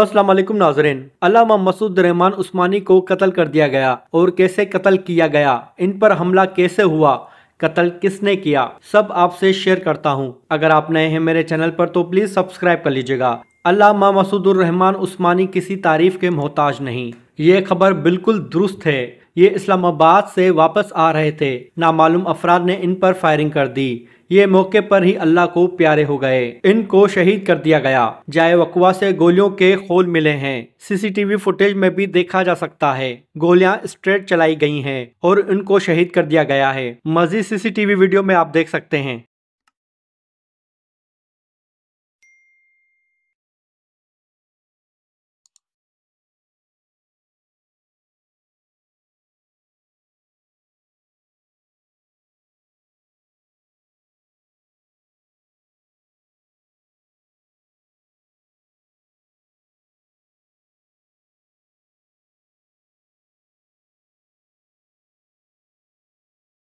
अस्सलाम वालेकुम नाजरीन अलामा मसूद रहमान उस्मानी को कत्ल कर दिया गया और कैसे कत्ल किया गया इन पर हमला कैसे हुआ कत्ल किसने किया सब आपसे शेयर करता हूँ अगर आप नए हैं मेरे चैनल पर तो प्लीज़ सब्सक्राइब कर लीजिएगा अलामा मसूद रहमान उस्मानी किसी तारीफ के मोहताज नहीं ये खबर बिल्कुल दुरुस्त है ये इस्लामाबाद से वापस आ रहे थे नामालूम अफराद ने इन पर फायरिंग कर दी ये मौके पर ही अल्लाह को प्यारे हो गए इनको शहीद कर दिया गया जाए वकवा से गोलियों के खोल मिले हैं सीसीटीवी फुटेज में भी देखा जा सकता है गोलियां स्ट्रेट चलाई गई हैं और इनको शहीद कर दिया गया है मजीद सीसीटीवी वीडियो में आप देख सकते हैं